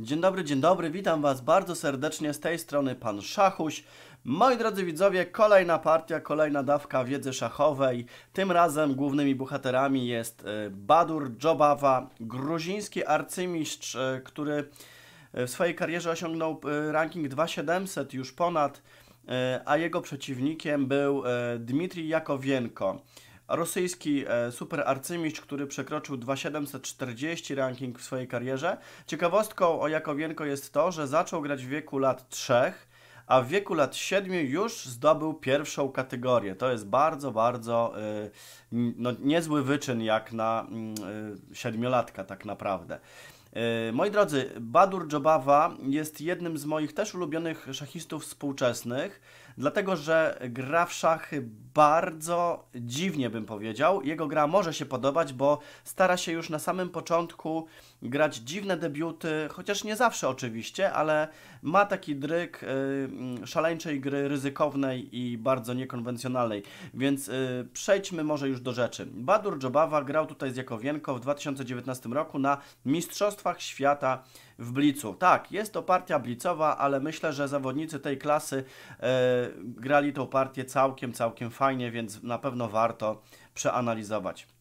Dzień dobry, dzień dobry, witam Was bardzo serdecznie z tej strony Pan Szachuś. Moi drodzy widzowie, kolejna partia, kolejna dawka wiedzy szachowej. Tym razem głównymi bohaterami jest e, Badur Dżobawa, gruziński arcymistrz, e, który e, w swojej karierze osiągnął ranking 2700 już ponad, a jego przeciwnikiem był Dmitrij Jakowienko rosyjski e, super arcymistrz, który przekroczył 2740 ranking w swojej karierze. Ciekawostką o Jakowienko jest to, że zaczął grać w wieku lat 3, a w wieku lat 7 już zdobył pierwszą kategorię. To jest bardzo, bardzo e, no, niezły wyczyn jak na mm, e, siedmiolatka tak naprawdę. Moi drodzy, Badur Dżobawa jest jednym z moich też ulubionych szachistów współczesnych dlatego że gra w szachy bardzo dziwnie bym powiedział. Jego gra może się podobać, bo stara się już na samym początku grać dziwne debiuty, chociaż nie zawsze oczywiście, ale ma taki dryk y, mm, szaleńczej gry, ryzykownej i bardzo niekonwencjonalnej. Więc y, przejdźmy może już do rzeczy. Badur Dżobawa grał tutaj z Jakowienko w 2019 roku na Mistrzostwach Świata w Blicu. Tak, jest to partia blicowa, ale myślę, że zawodnicy tej klasy y, grali tą partię całkiem, całkiem fajnie, więc na pewno warto przeanalizować.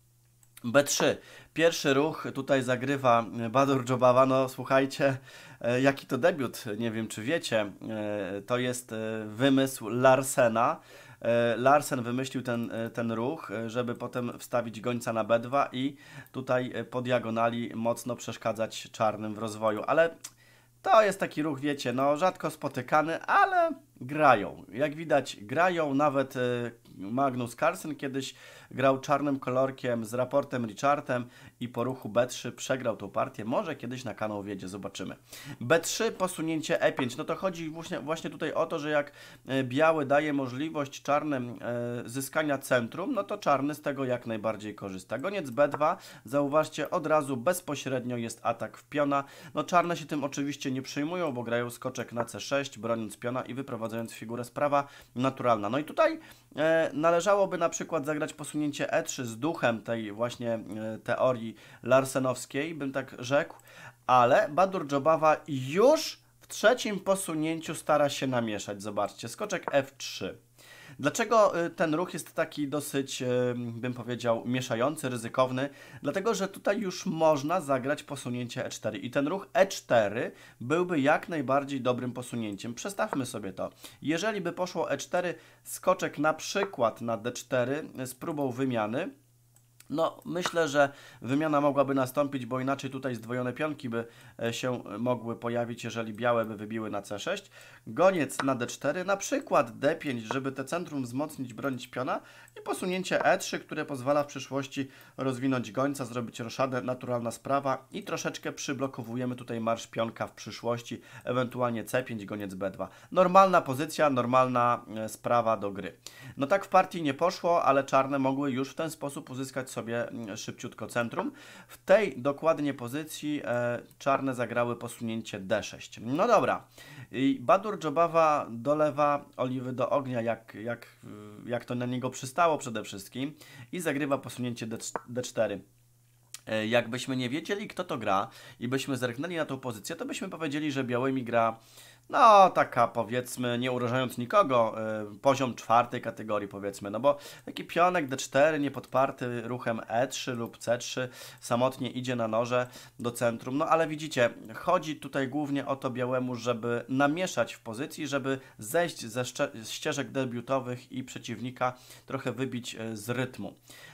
B3. Pierwszy ruch tutaj zagrywa e, Badur Dżobawa. No słuchajcie, e, jaki to debiut, nie wiem czy wiecie. E, to jest wymysł Larsena. Larsen wymyślił ten, ten ruch, żeby potem wstawić gońca na B2 i tutaj po diagonali mocno przeszkadzać czarnym w rozwoju. Ale to jest taki ruch, wiecie, no rzadko spotykany, ale grają. Jak widać, grają nawet Magnus Carlsen kiedyś grał czarnym kolorkiem z raportem Richardem i po ruchu B3 przegrał tą partię. Może kiedyś na kanał wiedzie, zobaczymy. B3, posunięcie E5. No to chodzi właśnie, właśnie tutaj o to, że jak e, biały daje możliwość czarnym e, zyskania centrum, no to czarny z tego jak najbardziej korzysta. Goniec B2, zauważcie, od razu bezpośrednio jest atak w piona. No czarne się tym oczywiście nie przyjmują, bo grają skoczek na C6, broniąc piona i wyprowadzając figurę sprawa naturalna. No i tutaj e, należałoby na przykład zagrać posunięcie E3 z duchem tej właśnie teorii larsenowskiej, bym tak rzekł, ale Badur Dżobawa już w trzecim posunięciu stara się namieszać. Zobaczcie, skoczek F3. Dlaczego y, ten ruch jest taki dosyć, y, bym powiedział, mieszający, ryzykowny? Dlatego, że tutaj już można zagrać posunięcie E4 i ten ruch E4 byłby jak najbardziej dobrym posunięciem. Przestawmy sobie to. Jeżeli by poszło E4, skoczek na przykład na D4 z próbą wymiany, no, myślę, że wymiana mogłaby nastąpić, bo inaczej tutaj zdwojone pionki by e, się mogły pojawić, jeżeli białe by wybiły na C6. Goniec na D4, na przykład D5, żeby te centrum wzmocnić, bronić piona i posunięcie E3, które pozwala w przyszłości rozwinąć gońca, zrobić roszadę, naturalna sprawa i troszeczkę przyblokowujemy tutaj marsz pionka w przyszłości, ewentualnie C5, goniec B2. Normalna pozycja, normalna e, sprawa do gry. No tak w partii nie poszło, ale czarne mogły już w ten sposób uzyskać sobie mm, szybciutko centrum. W tej dokładnie pozycji e, czarne zagrały posunięcie D6. No dobra, I Badur Dżobawa dolewa oliwy do ognia, jak, jak, jak to na niego przystało przede wszystkim i zagrywa posunięcie D4. E, jakbyśmy nie wiedzieli, kto to gra i byśmy zerknęli na tą pozycję, to byśmy powiedzieli, że białymi gra, no taka powiedzmy, nie urażając nikogo, e, poziom czwartej kategorii powiedzmy, no bo taki pionek D4 niepodparty ruchem E3 lub C3 samotnie idzie na noże do centrum, no ale widzicie, chodzi tutaj głównie o to białemu, żeby namieszać w pozycji, żeby zejść ze ścieżek debiutowych i przeciwnika trochę wybić e, z rytmu.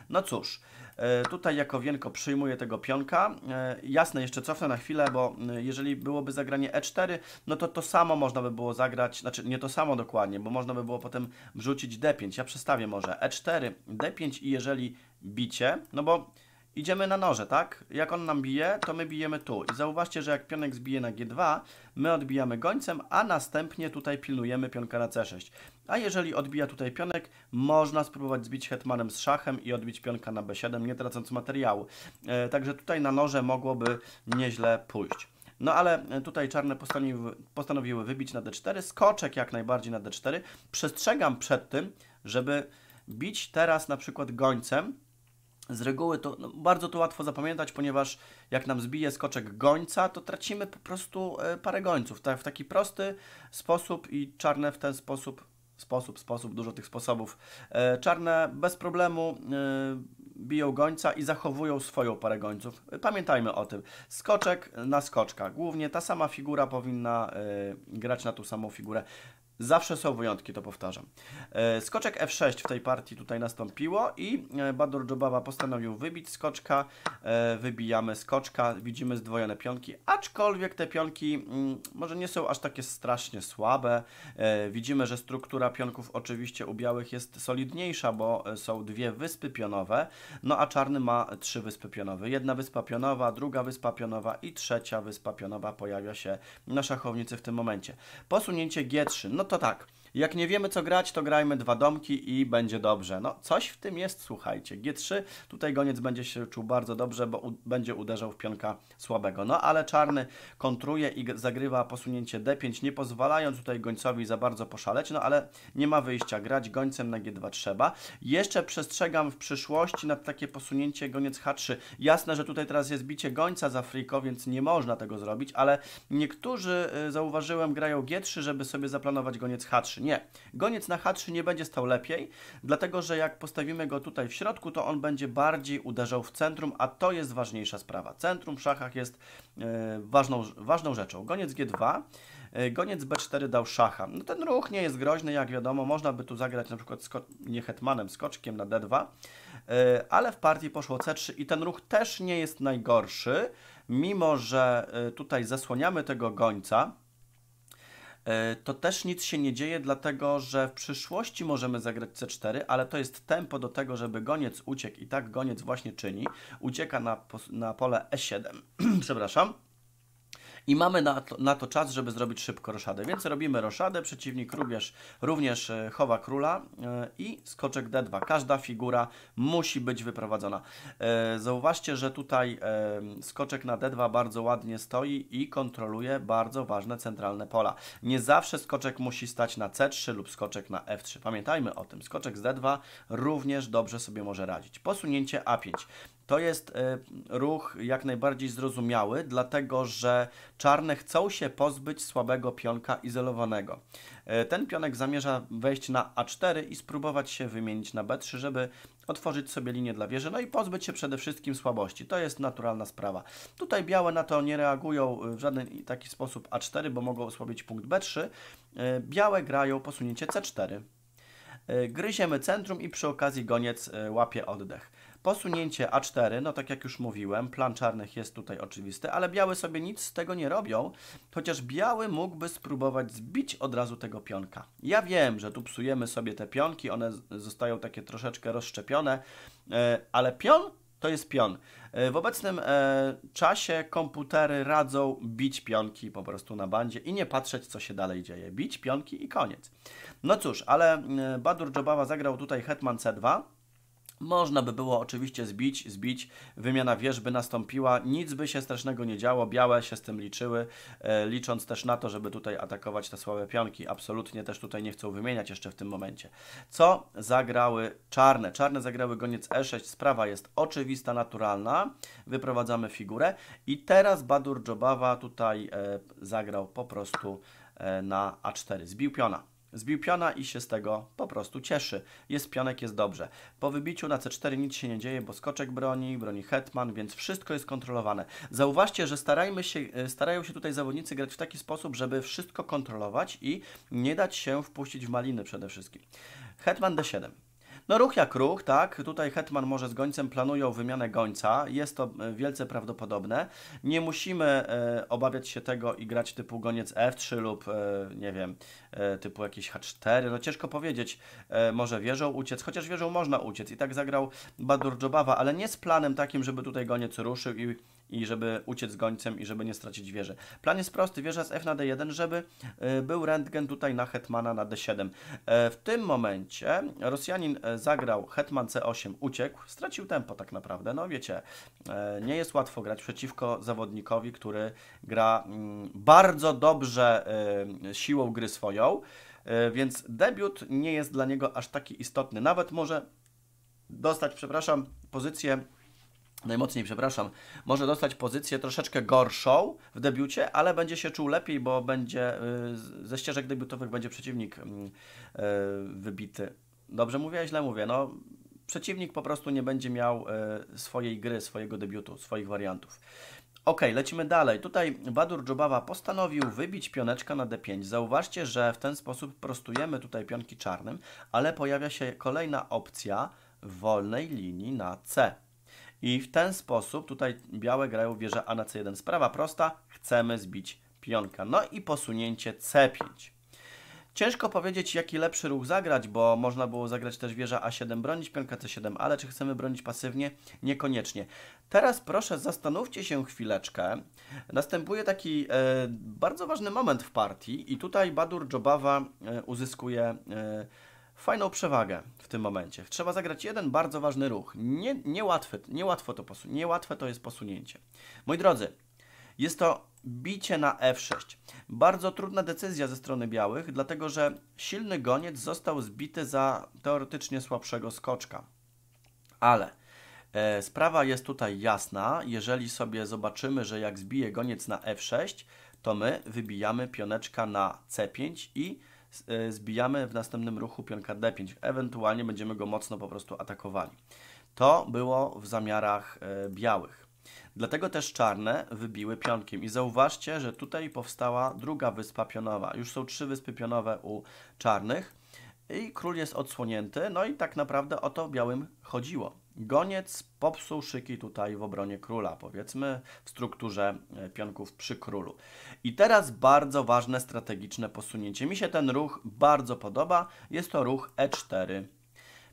No cóż, E, tutaj Jakowienko przyjmuje tego pionka. E, jasne, jeszcze cofnę na chwilę, bo e, jeżeli byłoby zagranie E4, no to to samo można by było zagrać, znaczy nie to samo dokładnie, bo można by było potem wrzucić D5. Ja przestawię może E4, D5 i jeżeli bicie, no bo idziemy na noże, tak? Jak on nam bije, to my bijemy tu. I zauważcie, że jak pionek zbije na G2, my odbijamy gońcem, a następnie tutaj pilnujemy pionka na C6. A jeżeli odbija tutaj pionek, można spróbować zbić hetmanem z szachem i odbić pionka na b7, nie tracąc materiału. E, także tutaj na noże mogłoby nieźle pójść. No ale e, tutaj czarne postanowiły, postanowiły wybić na d4, skoczek jak najbardziej na d4. Przestrzegam przed tym, żeby bić teraz na przykład gońcem, z reguły to no, bardzo to łatwo zapamiętać, ponieważ jak nam zbije skoczek gońca, to tracimy po prostu e, parę gońców. Tak, w taki prosty sposób i czarne w ten sposób sposób, sposób, dużo tych sposobów. E, czarne bez problemu e, biją gońca i zachowują swoją parę gońców. E, pamiętajmy o tym. Skoczek na skoczka. Głównie ta sama figura powinna grać na tą samą figurę. Zawsze są wyjątki, to powtarzam. E, skoczek F6 w tej partii tutaj nastąpiło i e, Badur Dżubaba postanowił wybić skoczka. E, wybijamy skoczka, widzimy zdwojone pionki, aczkolwiek te pionki mm, może nie są aż takie strasznie słabe. Widzimy, że struktura pionków oczywiście u białych jest solidniejsza, bo są dwie wyspy pionowe, no a czarny ma trzy wyspy pionowe. Jedna wyspa pionowa, druga wyspa pionowa i trzecia wyspa pionowa pojawia się na szachownicy w tym momencie. Posunięcie G3, no to tak. Jak nie wiemy co grać, to grajmy dwa domki i będzie dobrze. No coś w tym jest, słuchajcie. G3, tutaj goniec będzie się czuł bardzo dobrze, bo będzie uderzał w pionka słabego. No ale czarny kontruje i zagrywa posunięcie D5, nie pozwalając tutaj gońcowi za bardzo poszaleć, no ale nie ma wyjścia. Grać gońcem na G2 trzeba. Jeszcze przestrzegam w przyszłości nad takie posunięcie goniec H3. Jasne, że tutaj teraz jest bicie gońca za friko, więc nie można tego zrobić, ale niektórzy, y, zauważyłem, grają G3, żeby sobie zaplanować goniec H3. Nie. Goniec na H3 nie będzie stał lepiej, dlatego że jak postawimy go tutaj w środku, to on będzie bardziej uderzał w centrum, a to jest ważniejsza sprawa. Centrum w szachach jest yy, ważną, ważną rzeczą. Goniec G2 e, Goniec B4 dał szacha. No ten ruch nie jest groźny, jak wiadomo, można by tu zagrać na przykład nie hetmanem, skoczkiem na D2, e, ale w partii poszło C3 i ten ruch też nie jest najgorszy, mimo że tutaj zasłaniamy tego gońca, E, to też nic się nie dzieje, dlatego że w przyszłości możemy zagrać C4, ale to jest tempo do tego, żeby goniec uciekł i tak goniec właśnie czyni. Ucieka na, na pole E7, przepraszam, i mamy na to, na to czas, żeby zrobić szybko roszadę. Więc robimy roszadę, przeciwnik również, również e, chowa króla e, i skoczek d2. Każda figura musi być wyprowadzona. E, zauważcie, że tutaj skoczek na d2 bardzo ładnie stoi i kontroluje bardzo ważne centralne pola. Nie zawsze skoczek musi stać na c3 lub skoczek na f3. Pamiętajmy o tym. Skoczek z d2 również dobrze sobie może radzić. Posunięcie a5. To jest e, ruch jak najbardziej zrozumiały, dlatego że czarne chcą się pozbyć słabego pionka izolowanego. E, ten pionek zamierza wejść na A4 i spróbować się wymienić na B3, żeby otworzyć sobie linię dla wieży, no i pozbyć się przede wszystkim słabości. To jest naturalna sprawa. Tutaj białe na to nie reagują e, w żaden taki sposób A4, bo mogą osłabić punkt B3. Białe grają posunięcie C4. Gryziemy centrum i przy okazji goniec łapie oddech. Posunięcie A4, no tak jak już mówiłem, plan czarnych jest tutaj oczywisty, ale białe sobie nic z tego nie robią, chociaż biały mógłby spróbować zbić od razu tego pionka. Ja wiem, że tu psujemy sobie te pionki, one zostają takie troszeczkę rozszczepione, e, ale pion to jest pion. E, w obecnym e, czasie komputery radzą bić pionki po prostu na bandzie i nie patrzeć, co się dalej dzieje. Bić pionki i koniec. No cóż, ale Badur jobawa zagrał tutaj Hetman C2. Można by było oczywiście zbić, zbić, wymiana wież by nastąpiła, nic by się strasznego nie działo, białe się z tym liczyły, e, licząc też na to, żeby tutaj atakować te słabe pionki. Absolutnie też tutaj nie chcą wymieniać jeszcze w tym momencie. Co zagrały czarne? Czarne zagrały goniec E6, sprawa jest oczywista, naturalna, wyprowadzamy figurę i teraz Badur Dżobawa tutaj e, zagrał po prostu e, na A4, zbił piona. Zbił piona i się z tego po prostu cieszy. Jest pionek, jest dobrze. Po wybiciu na C4 nic się nie dzieje, bo skoczek broni, broni hetman, więc wszystko jest kontrolowane. Zauważcie, że starajmy się, e, starają się tutaj zawodnicy grać w taki sposób, żeby wszystko kontrolować i nie dać się wpuścić w maliny przede wszystkim. Hetman D7. No ruch jak ruch, tak? Tutaj Hetman może z Gońcem planują wymianę Gońca. Jest to e, wielce prawdopodobne. Nie musimy e, obawiać się tego i grać typu Goniec F3 lub, e, nie wiem, e, typu jakiś H4. No ciężko powiedzieć. E, może wieżą uciec, chociaż wieżą można uciec. I tak zagrał Badur Dżobawa, ale nie z planem takim, żeby tutaj Goniec ruszył i i żeby uciec z gońcem i żeby nie stracić wieży. Plan jest prosty, wieża z F na D1, żeby e, był rentgen tutaj na hetmana na D7. E, w tym momencie Rosjanin e, zagrał hetman C8, uciekł, stracił tempo tak naprawdę. No wiecie, nie jest łatwo grać przeciwko zawodnikowi, który gra mm, bardzo dobrze siłą gry swoją, więc debiut nie jest dla niego aż taki istotny. Nawet może dostać, przepraszam, pozycję najmocniej przepraszam, może dostać pozycję troszeczkę gorszą w debiucie, ale będzie się czuł lepiej, bo będzie y, ze ścieżek debiutowych będzie przeciwnik mm, y, wybity. Dobrze mówię, źle mówię. No, przeciwnik po prostu nie będzie miał y, swojej gry, swojego debiutu, swoich wariantów. Ok, lecimy dalej. Tutaj Badur Dżubawa postanowił wybić pioneczka na d5. Zauważcie, że w ten sposób prostujemy tutaj pionki czarnym, ale pojawia się kolejna opcja wolnej linii na C. I w ten sposób tutaj białe grają wieża A na C1. Sprawa prosta, chcemy zbić pionka. No i posunięcie C5. Ciężko powiedzieć, jaki lepszy ruch zagrać, bo można było zagrać też wieża A7, bronić pionka C7, ale czy chcemy bronić pasywnie? Niekoniecznie. Teraz proszę, zastanówcie się chwileczkę. Następuje taki e, bardzo ważny moment w partii i tutaj Badur Dżobawa e, uzyskuje... E, fajną przewagę w tym momencie. Trzeba zagrać jeden bardzo ważny ruch. Nie, niełatwy, niełatwo, to posu, niełatwe to jest posunięcie. Moi drodzy, jest to bicie na F6. Bardzo trudna decyzja ze strony białych, dlatego że silny goniec został zbity za teoretycznie słabszego skoczka. Ale e, sprawa jest tutaj jasna. Jeżeli sobie zobaczymy, że jak zbije goniec na F6, to my wybijamy pioneczka na C5 i E, zbijamy w następnym ruchu pionka d5. Ewentualnie będziemy go mocno po prostu atakowali. To było w zamiarach e, białych. Dlatego też czarne wybiły pionkiem. I zauważcie, że tutaj powstała druga wyspa pionowa. Już są trzy wyspy pionowe u czarnych. I król jest odsłonięty, no i tak naprawdę o to białym chodziło. Goniec popsuł szyki tutaj w obronie króla, powiedzmy w strukturze e, pionków przy królu. I teraz bardzo ważne strategiczne posunięcie. Mi się ten ruch bardzo podoba. Jest to ruch e4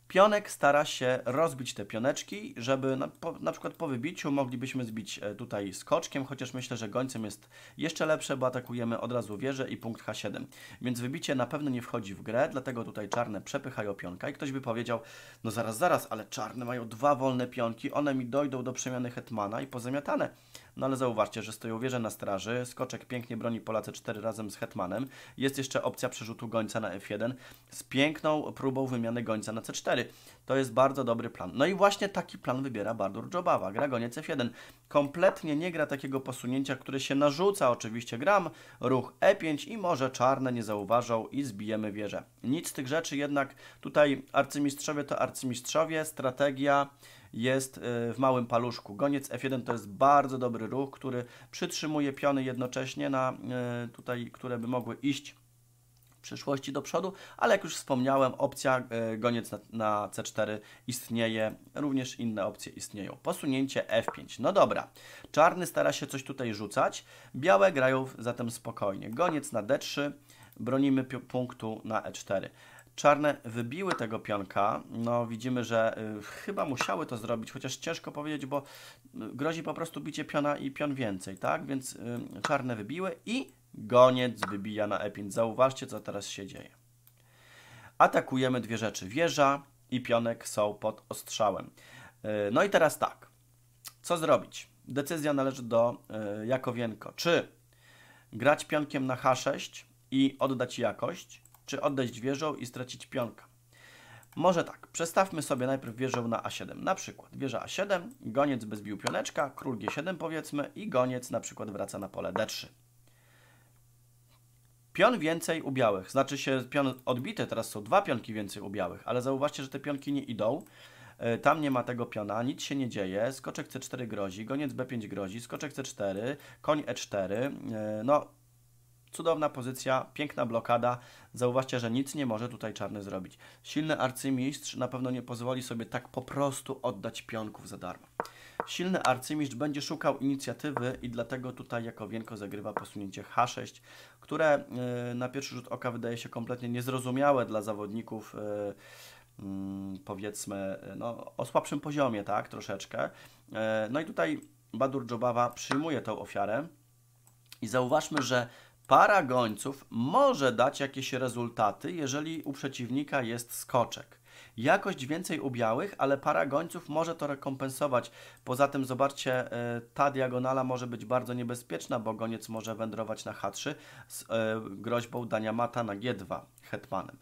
Pionek stara się rozbić te pioneczki, żeby na, po, na, przykład po wybiciu moglibyśmy zbić e, tutaj skoczkiem, chociaż myślę, że gońcem jest jeszcze lepsze, bo atakujemy od razu wieżę i punkt H7. Więc wybicie na pewno nie wchodzi w grę, dlatego tutaj czarne przepychają pionka i ktoś by powiedział, no zaraz, zaraz, ale czarne mają dwa wolne pionki, one mi dojdą do przemiany hetmana i pozamiatane. No ale zauważcie, że stoją wieże na straży, skoczek pięknie broni Polacy 4 razem z hetmanem. Jest jeszcze opcja przerzutu gońca na f1 z piękną próbą wymiany gońca na c4. To jest bardzo dobry plan. No i właśnie taki plan wybiera Bardur Dżobawa. Gra goniec f1. Kompletnie nie gra takiego posunięcia, które się narzuca. Oczywiście gram, ruch e5 i może czarne nie zauważą i zbijemy wieżę. Nic z tych rzeczy jednak tutaj arcymistrzowie to arcymistrzowie, strategia jest y, w małym paluszku. Goniec F1 to jest bardzo dobry ruch, który przytrzymuje piony jednocześnie, na, y, tutaj, które by mogły iść w przyszłości do przodu, ale jak już wspomniałem, opcja y, goniec na, na C4 istnieje, również inne opcje istnieją. Posunięcie F5, no dobra, czarny stara się coś tutaj rzucać, białe grają zatem spokojnie. Goniec na D3, bronimy punktu na E4. Czarne wybiły tego pionka. No widzimy, że y, chyba musiały to zrobić, chociaż ciężko powiedzieć, bo y, grozi po prostu bicie piona i pion więcej, tak? Więc y, czarne wybiły i goniec wybija na e5. Zauważcie, co teraz się dzieje. Atakujemy dwie rzeczy. Wieża i pionek są pod ostrzałem. No i teraz tak. Co zrobić? Decyzja należy do Jakowienko. Czy grać pionkiem na h6 i oddać jakość, czy oddać wieżą i stracić pionka. Może tak, przestawmy sobie najpierw wieżę na A7. Na przykład wieża A7, goniec bez bił pioneczka, król G7 powiedzmy i goniec na przykład wraca na pole D3. Pion więcej u białych, znaczy się pion odbity, teraz są dwa pionki więcej u białych, ale zauważcie, że te pionki nie idą. E, tam nie ma tego piona, nic się nie dzieje, skoczek C4 grozi, goniec B5 grozi, skoczek C4, koń E4, e, no Cudowna pozycja, piękna blokada. Zauważcie, że nic nie może tutaj czarny zrobić. Silny arcymistrz na pewno nie pozwoli sobie tak po prostu oddać pionków za darmo. Silny arcymistrz będzie szukał inicjatywy i dlatego tutaj jako wienko zagrywa posunięcie H6, które y, na pierwszy rzut oka wydaje się kompletnie niezrozumiałe dla zawodników y, mm, powiedzmy y, no, o słabszym poziomie, tak, troszeczkę. No i tutaj Badur Dżobawa przyjmuje tę ofiarę i zauważmy, że para gońców może dać jakieś rezultaty, jeżeli u przeciwnika jest skoczek. Jakość więcej u białych, ale para gońców może to rekompensować. Poza tym zobaczcie, e, ta diagonala może być bardzo niebezpieczna, bo goniec może wędrować na H3 z e, groźbą dania mata na G2 hetmanem.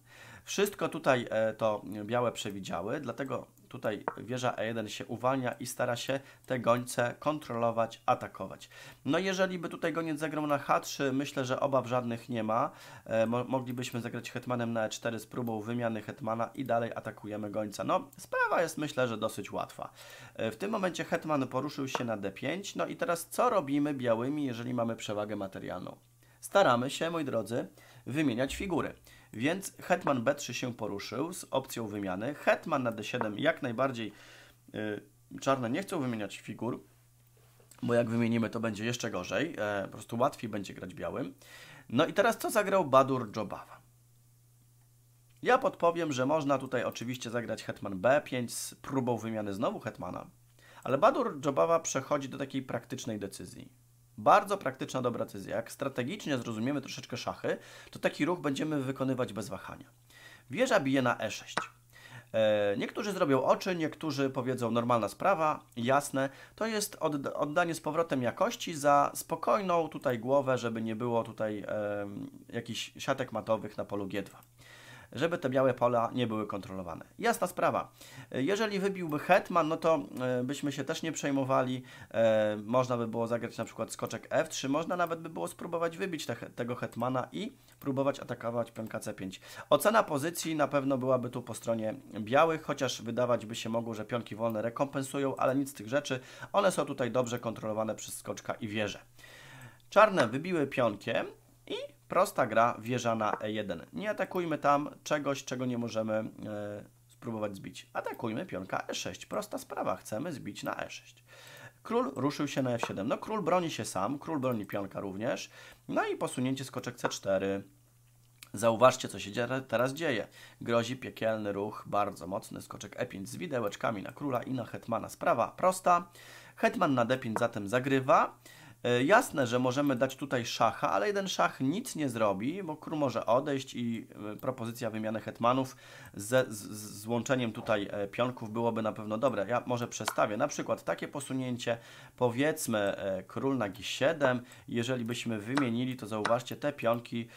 Wszystko tutaj e, to białe przewidziały, dlatego tutaj wieża E1 się uwalnia i stara się te gońce kontrolować, atakować. No jeżeli by tutaj goniec zagrał na H3, myślę, że obaw żadnych nie ma. E, mo moglibyśmy zagrać hetmanem na E4 z próbą wymiany hetmana i dalej atakujemy gońca. No sprawa jest myślę, że dosyć łatwa. E, w tym momencie hetman poruszył się na D5. No i teraz co robimy białymi, jeżeli mamy przewagę materialną? Staramy się, moi drodzy, wymieniać figury. Więc hetman b3 się poruszył z opcją wymiany. Hetman na d7 jak najbardziej y, czarne nie chcą wymieniać figur, bo jak wymienimy to będzie jeszcze gorzej. E, po prostu łatwiej będzie grać białym. No i teraz co zagrał Badur Dżobawa? Ja podpowiem, że można tutaj oczywiście zagrać hetman b5 z próbą wymiany znowu hetmana, ale Badur Dżobawa przechodzi do takiej praktycznej decyzji. Bardzo praktyczna, dobra decyzja. Jak strategicznie zrozumiemy troszeczkę szachy, to taki ruch będziemy wykonywać bez wahania. Wieża bije na e6. E, niektórzy zrobią oczy, niektórzy powiedzą normalna sprawa, jasne. To jest oddanie z powrotem jakości za spokojną tutaj głowę, żeby nie było tutaj jakichś siatek matowych na polu G2 żeby te białe pola nie były kontrolowane. Jasna sprawa. Jeżeli wybiłby hetman, no to e, byśmy się też nie przejmowali. E, można by było zagrać na przykład skoczek f3, można nawet by było spróbować wybić te, tego hetmana i próbować atakować pionka c5. Ocena pozycji na pewno byłaby tu po stronie białych, chociaż wydawać by się mogło, że pionki wolne rekompensują, ale nic z tych rzeczy. One są tutaj dobrze kontrolowane przez skoczka i wieżę. Czarne wybiły pionkiem i Prosta gra, wieża na E1. Nie atakujmy tam czegoś, czego nie możemy e, spróbować zbić. Atakujmy pionka E6. Prosta sprawa, chcemy zbić na E6. Król ruszył się na F7. E no król broni się sam, król broni pionka również. No i posunięcie skoczek C4. Zauważcie, co się teraz dzieje. Grozi piekielny ruch, bardzo mocny skoczek E5 z widełeczkami na króla i na hetmana. Sprawa prosta. Hetman na D5 e zatem zagrywa. E, jasne, że możemy dać tutaj szacha, ale jeden szach nic nie zrobi, bo król może odejść i e, propozycja wymiany hetmanów ze, z, z złączeniem tutaj e, pionków byłoby na pewno dobre. Ja może przestawię na przykład takie posunięcie, powiedzmy król na g7. Jeżeli byśmy wymienili, to zauważcie, te pionki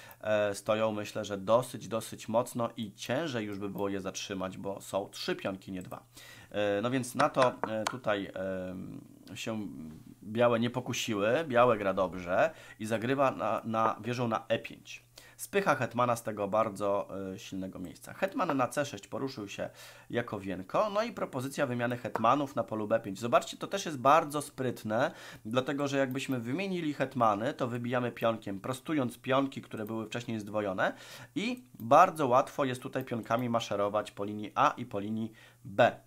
stoją myślę, że dosyć, dosyć mocno i ciężej już by było je zatrzymać, bo są trzy pionki, nie dwa. No więc na to tutaj się białe nie pokusiły, białe gra dobrze i zagrywa na, na wieżą na E5. Spycha Hetmana z tego bardzo y, silnego miejsca. Hetman na C6 poruszył się jako wienko, no i propozycja wymiany hetmanów na polu B5. Zobaczcie, to też jest bardzo sprytne, dlatego że jakbyśmy wymienili hetmany, to wybijamy pionkiem, prostując pionki, które były wcześniej zdwojone i bardzo łatwo jest tutaj pionkami maszerować po linii A i po linii B.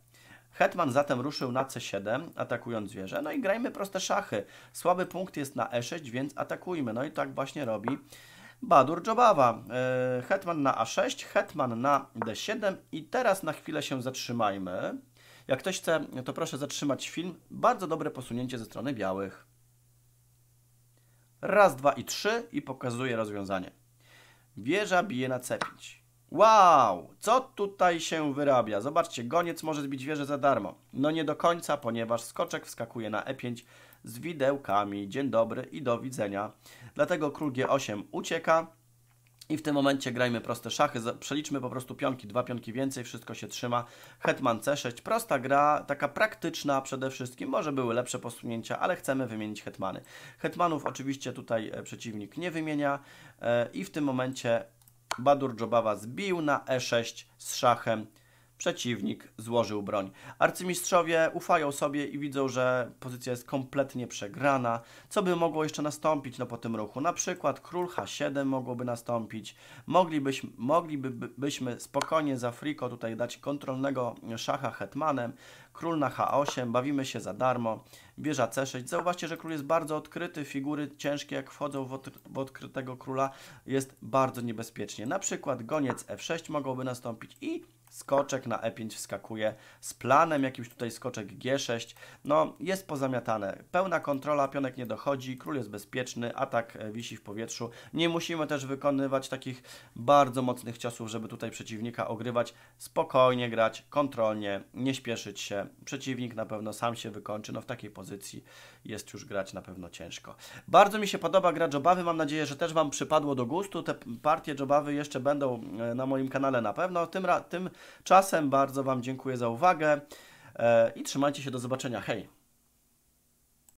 Hetman zatem ruszył na c7, atakując wieżę. No i grajmy proste szachy. Słaby punkt jest na e6, więc atakujmy. No i tak właśnie robi Badur Dżobawa. E, hetman na a6, hetman na d7 i teraz na chwilę się zatrzymajmy. Jak ktoś chce, to proszę zatrzymać film. Bardzo dobre posunięcie ze strony białych. Raz, dwa i trzy i pokazuje rozwiązanie. Wieża bije na c5. Wow, co tutaj się wyrabia? Zobaczcie, goniec może zbić wieżę za darmo. No nie do końca, ponieważ skoczek wskakuje na e5 z widełkami. Dzień dobry i do widzenia. Dlatego król g8 ucieka. I w tym momencie grajmy proste szachy, przeliczmy po prostu pionki, dwa pionki więcej, wszystko się trzyma. Hetman C6, prosta gra, taka praktyczna przede wszystkim, może były lepsze posunięcia, ale chcemy wymienić hetmany. Hetmanów oczywiście tutaj e, przeciwnik nie wymienia e, i w tym momencie Badur Dżobawa zbił na e6 z szachem. Przeciwnik złożył broń. Arcymistrzowie ufają sobie i widzą, że pozycja jest kompletnie przegrana. Co by mogło jeszcze nastąpić no, po tym ruchu? Na przykład król h7 mogłoby nastąpić. Moglibyśmy, moglibyśmy spokojnie za Friko tutaj dać kontrolnego szacha hetmanem, Król na H8, bawimy się za darmo, bierze C6. Zauważcie, że król jest bardzo odkryty, figury ciężkie jak wchodzą w, od, w odkrytego króla jest bardzo niebezpiecznie. Na przykład goniec F6 mogłoby nastąpić i skoczek na E5 wskakuje z planem, jakimś tutaj skoczek G6. No, jest pozamiatane. Pełna kontrola, pionek nie dochodzi, król jest bezpieczny, atak e, wisi w powietrzu. Nie musimy też wykonywać takich bardzo mocnych ciosów, żeby tutaj przeciwnika ogrywać. Spokojnie grać, kontrolnie, nie śpieszyć się przeciwnik na pewno sam się wykończy. No w takiej pozycji jest już grać na pewno ciężko. Bardzo mi się podoba gra Jobawy. Mam nadzieję, że też Wam przypadło do gustu. Te partie Jobawy jeszcze będą e, na moim kanale na pewno. Tym, tymczasem bardzo Wam dziękuję za uwagę e, i trzymajcie się. Do zobaczenia. Hej!